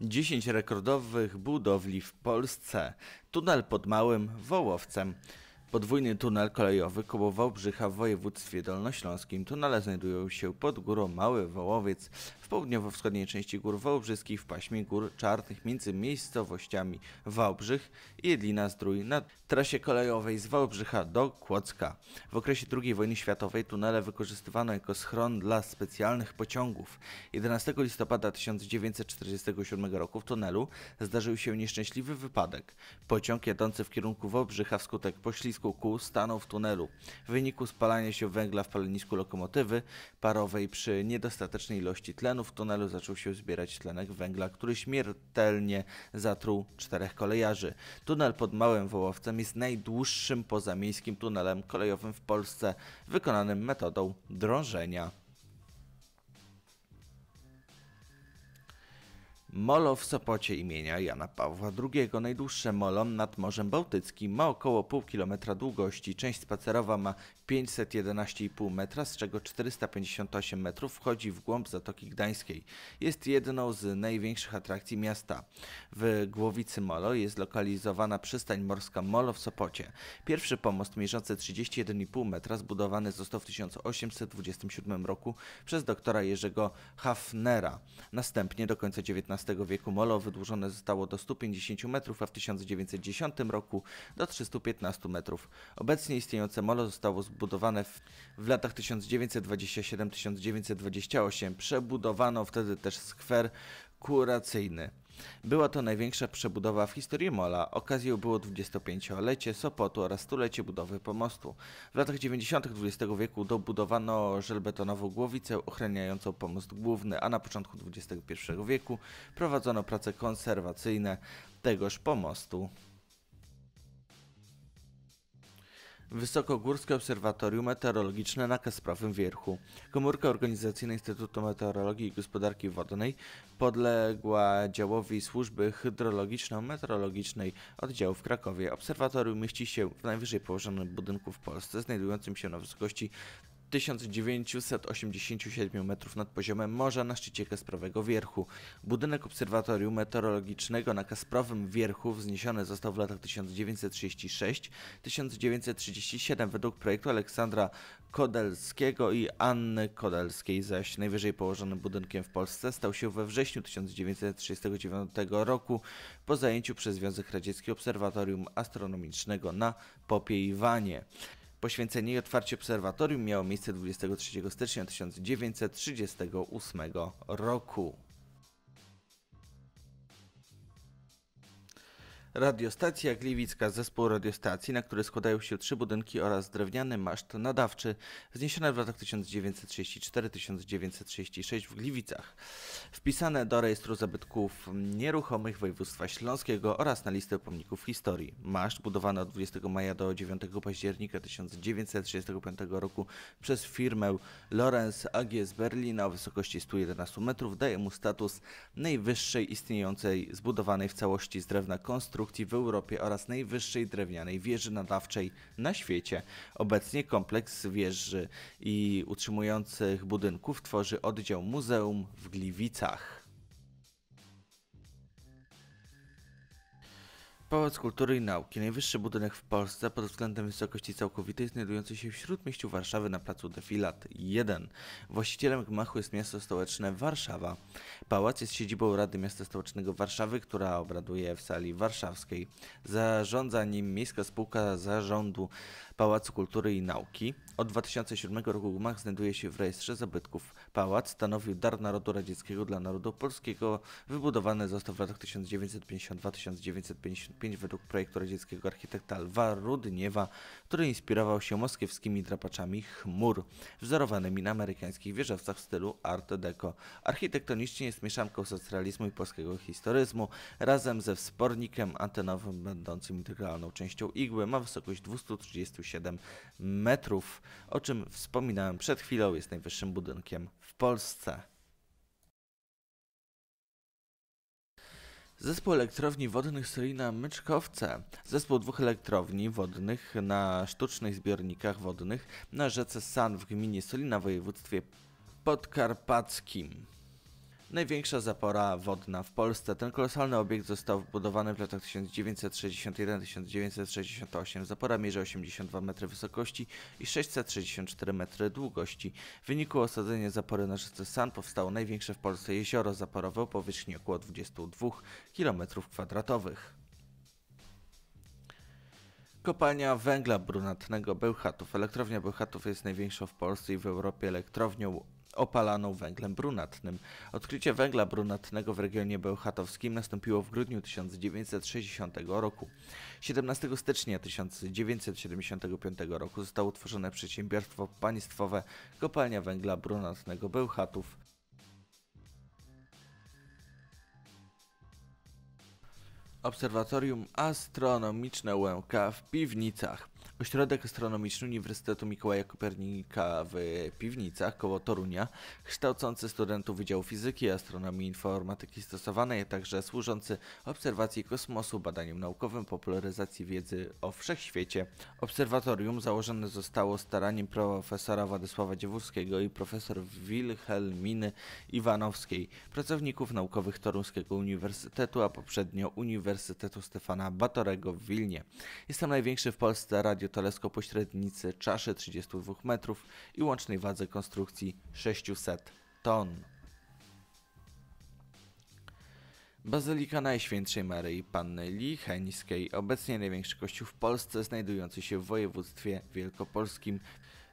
10 rekordowych budowli w Polsce. Tunel pod Małym Wołowcem. Podwójny tunel kolejowy koło Wałbrzycha w województwie dolnośląskim. Tunele znajdują się pod górą Mały Wołowiec południowo-wschodniej części gór Wałbrzyskich w paśmie gór czarnych między miejscowościami Wałbrzych i Jedlina Zdrój na trasie kolejowej z Wałbrzycha do Kłodzka. W okresie II wojny światowej tunele wykorzystywano jako schron dla specjalnych pociągów. 11 listopada 1947 roku w tunelu zdarzył się nieszczęśliwy wypadek. Pociąg jadący w kierunku Wałbrzycha wskutek poślizgu kół stanął w tunelu. W wyniku spalania się węgla w palenisku lokomotywy parowej przy niedostatecznej ilości tlenu w tunelu zaczął się zbierać tlenek węgla, który śmiertelnie zatruł czterech kolejarzy. Tunel pod Małym Wołowcem jest najdłuższym pozamiejskim tunelem kolejowym w Polsce, wykonanym metodą drążenia. Molo w Sopocie imienia Jana Pawła II, najdłuższe molo nad Morzem Bałtyckim, ma około pół kilometra długości, część spacerowa ma 511,5 metra, z czego 458 metrów wchodzi w głąb Zatoki Gdańskiej. Jest jedną z największych atrakcji miasta. W Głowicy Molo jest lokalizowana przystań morska Molo w Sopocie. Pierwszy pomost mierzący 31,5 metra zbudowany został w 1827 roku przez doktora Jerzego Hafnera. Następnie do końca XIX wieku Molo wydłużone zostało do 150 metrów, a w 1910 roku do 315 metrów. Obecnie istniejące Molo zostało zbudowane budowane w, w latach 1927-1928. Przebudowano wtedy też skwer kuracyjny. Była to największa przebudowa w historii Mola. Okazją było 25-lecie Sopotu oraz stulecie budowy pomostu. W latach 90. XX wieku dobudowano żelbetonową głowicę ochraniającą pomost główny, a na początku XXI wieku prowadzono prace konserwacyjne tegoż pomostu. Wysokogórskie Obserwatorium Meteorologiczne na Kasprowym Wierchu. Komórka organizacyjna Instytutu Meteorologii i Gospodarki Wodnej podległa działowi Służby Hydrologiczno-Meteorologicznej Oddziału w Krakowie. Obserwatorium mieści się w najwyżej położonym budynku w Polsce, znajdującym się na wysokości 1987 metrów nad poziomem morza na szczycie Kasprowego Wierchu. Budynek Obserwatorium Meteorologicznego na Kasprowym Wierchu wzniesiony został w latach 1936-1937 według projektu Aleksandra Kodelskiego i Anny Kodelskiej, zaś najwyżej położonym budynkiem w Polsce stał się we wrześniu 1939 roku po zajęciu przez Związek Radziecki Obserwatorium Astronomicznego na Popiejwanie. Poświęcenie i otwarcie obserwatorium miało miejsce 23 stycznia 1938 roku. Radiostacja Gliwicka, zespół radiostacji, na który składają się trzy budynki oraz drewniany maszt nadawczy, wzniesione w latach 1934-1936 w Gliwicach, wpisane do rejestru zabytków nieruchomych województwa śląskiego oraz na listę pomników historii. Maszt budowany od 20 maja do 9 października 1935 roku przez firmę Lorenz AG z Berlina o wysokości 111 metrów daje mu status najwyższej istniejącej zbudowanej w całości z drewna konstrukcji konstrukcji w Europie oraz najwyższej drewnianej wieży nadawczej na świecie. Obecnie kompleks wieży i utrzymujących budynków tworzy oddział muzeum w Gliwicach. Pałac Kultury i Nauki, najwyższy budynek w Polsce pod względem wysokości całkowitej, znajdujący się w śródmieściu Warszawy na placu Defilat 1. Właścicielem gmachu jest miasto stołeczne Warszawa. Pałac jest siedzibą Rady Miasta Stołecznego Warszawy, która obraduje w sali warszawskiej. Zarządza nim Miejska Spółka Zarządu Pałacu Kultury i Nauki. Od 2007 roku gmach znajduje się w rejestrze zabytków. Pałac stanowił dar narodu radzieckiego dla narodu polskiego. Wybudowany został w latach 1952-1955 według projektu radzieckiego architekta Lwa Rudniewa, który inspirował się moskiewskimi drapaczami chmur, wzorowanymi na amerykańskich wieżowcach w stylu Art Deco. Architektonicznie jest mieszanką socrealizmu i polskiego historyzmu. Razem ze wspornikiem antenowym będącym integralną częścią igły ma wysokość 237 7 metrów, o czym wspominałem przed chwilą, jest najwyższym budynkiem w Polsce. Zespół elektrowni wodnych Solina Myczkowce. Zespół dwóch elektrowni wodnych na sztucznych zbiornikach wodnych na rzece San w gminie Solina w województwie podkarpackim. Największa zapora wodna w Polsce. Ten kolosalny obiekt został wbudowany w latach 1961-1968. Zapora mierzy 82 metry wysokości i 664 metry długości. W wyniku osadzenia zapory na rzece San powstało największe w Polsce jezioro zaporowe o powierzchni około 22 km 2 Kopalnia węgla brunatnego Bełchatów. Elektrownia Bełchatów jest największą w Polsce i w Europie elektrownią opalaną węglem brunatnym. Odkrycie węgla brunatnego w regionie bełchatowskim nastąpiło w grudniu 1960 roku. 17 stycznia 1975 roku zostało utworzone przedsiębiorstwo państwowe Kopalnia Węgla Brunatnego Bełchatów. Obserwatorium Astronomiczne UMK w Piwnicach. Ośrodek Astronomiczny Uniwersytetu Mikołaja Kopernika w Piwnicach koło Torunia, kształcący studentów Wydziału Fizyki, Astronomii, Informatyki Stosowanej, a także służący obserwacji kosmosu, badaniom naukowym, popularyzacji wiedzy o wszechświecie. Obserwatorium założone zostało staraniem profesora Władysława Dziewurskiego i profesor Wilhelminy Iwanowskiej, pracowników naukowych Toruńskiego Uniwersytetu, a poprzednio Uniwersytetu Stefana Batorego w Wilnie. Jest tam największy w Polsce radio teleskop o średnicy czaszy 32 metrów i łącznej wadze konstrukcji 600 ton. Bazylika Najświętszej Maryi Panny Licheńskiej, obecnie największy kościół w Polsce, znajdujący się w województwie wielkopolskim,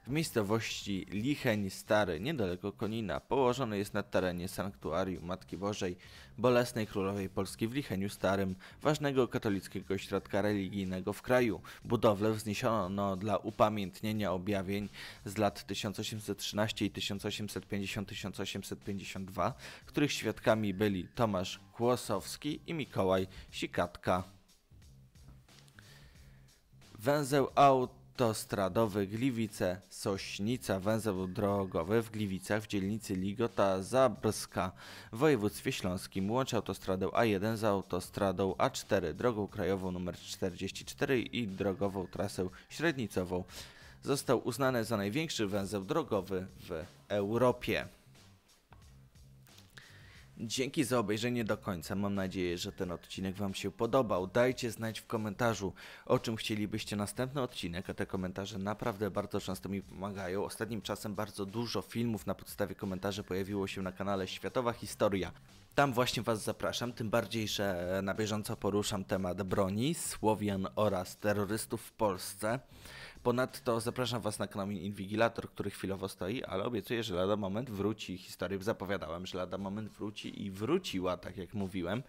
w miejscowości Licheń Stary, niedaleko Konina. Położony jest na terenie sanktuarium Matki Bożej Bolesnej Królowej Polski w Licheniu Starym, ważnego katolickiego ośrodka religijnego w kraju. Budowlę wzniesiono dla upamiętnienia objawień z lat 1813 i 1850-1852, których świadkami byli Tomasz Kłosowski i Mikołaj Sikatka. Węzeł aut autostradowy Gliwice-Sośnica, węzeł drogowy w Gliwicach w dzielnicy Ligota Zabrska w województwie śląskim łączy autostradę A1 z autostradą A4, drogą krajową nr 44 i drogową trasę średnicową. Został uznany za największy węzeł drogowy w Europie. Dzięki za obejrzenie do końca. Mam nadzieję, że ten odcinek Wam się podobał. Dajcie znać w komentarzu, o czym chcielibyście następny odcinek, a te komentarze naprawdę bardzo często mi pomagają. Ostatnim czasem bardzo dużo filmów na podstawie komentarzy pojawiło się na kanale Światowa Historia. Tam właśnie Was zapraszam, tym bardziej, że na bieżąco poruszam temat broni, Słowian oraz terrorystów w Polsce. Ponadto zapraszam Was na kanał Inwigilator, który chwilowo stoi, ale obiecuję, że lada moment wróci. Historię zapowiadałem, że lada moment wróci i wróciła, tak jak mówiłem.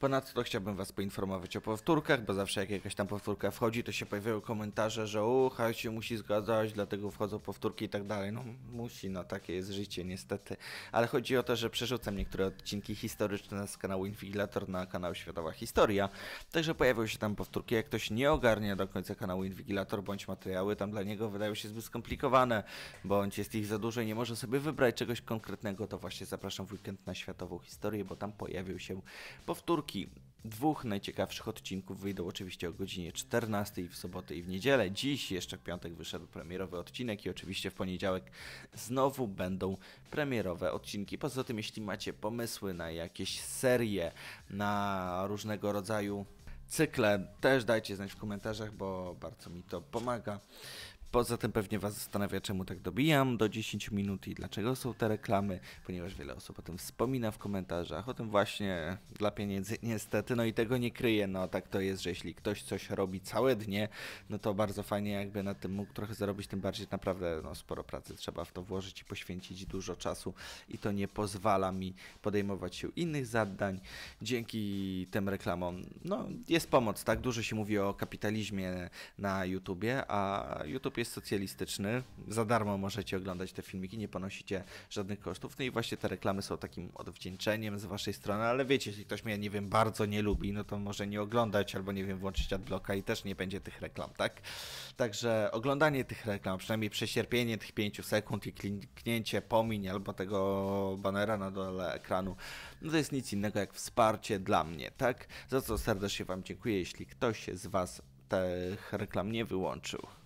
Ponadto chciałbym Was poinformować o powtórkach, bo zawsze jak jakaś tam powtórka wchodzi, to się pojawiają komentarze, że ucha się musi zgadzać, dlatego wchodzą powtórki i tak dalej. No musi, no takie jest życie niestety. Ale chodzi o to, że przerzucam niektóre odcinki historyczne z kanału Inwigilator na kanał Światowa Historia, także pojawią się tam powtórki. Jak ktoś nie ogarnia do końca kanału Inwigilator, bądź materiały tam dla niego wydają się zbyt skomplikowane, bądź jest ich za dużo i nie może sobie wybrać czegoś konkretnego, to właśnie zapraszam w weekend na Światową Historię, bo tam pojawią się powtórki powtórki dwóch najciekawszych odcinków wyjdą oczywiście o godzinie 14 w sobotę i w niedzielę. Dziś jeszcze w piątek wyszedł premierowy odcinek i oczywiście w poniedziałek znowu będą premierowe odcinki. Poza tym, jeśli macie pomysły na jakieś serie, na różnego rodzaju cykle, też dajcie znać w komentarzach, bo bardzo mi to pomaga. Poza tym pewnie Was zastanawia, czemu tak dobijam do 10 minut i dlaczego są te reklamy, ponieważ wiele osób o tym wspomina w komentarzach, o tym właśnie dla pieniędzy niestety, no i tego nie kryję, no tak to jest, że jeśli ktoś coś robi całe dnie, no to bardzo fajnie jakby na tym mógł trochę zarobić, tym bardziej naprawdę no, sporo pracy trzeba w to włożyć i poświęcić dużo czasu i to nie pozwala mi podejmować się innych zadań. Dzięki tym reklamom, no jest pomoc, tak? Dużo się mówi o kapitalizmie na YouTubie, a YouTube jest jest socjalistyczny, za darmo możecie oglądać te filmiki, nie ponosicie żadnych kosztów. No i właśnie te reklamy są takim odwdzięczeniem z waszej strony, ale wiecie, jeśli ktoś mnie, nie wiem, bardzo nie lubi, no to może nie oglądać albo, nie wiem, włączyć adblocka i też nie będzie tych reklam, tak? Także oglądanie tych reklam, przynajmniej przesierpienie tych 5 sekund i kliknięcie pomiń albo tego banera na dole ekranu, no to jest nic innego jak wsparcie dla mnie, tak? Za co serdecznie Wam dziękuję, jeśli ktoś z Was tych reklam nie wyłączył.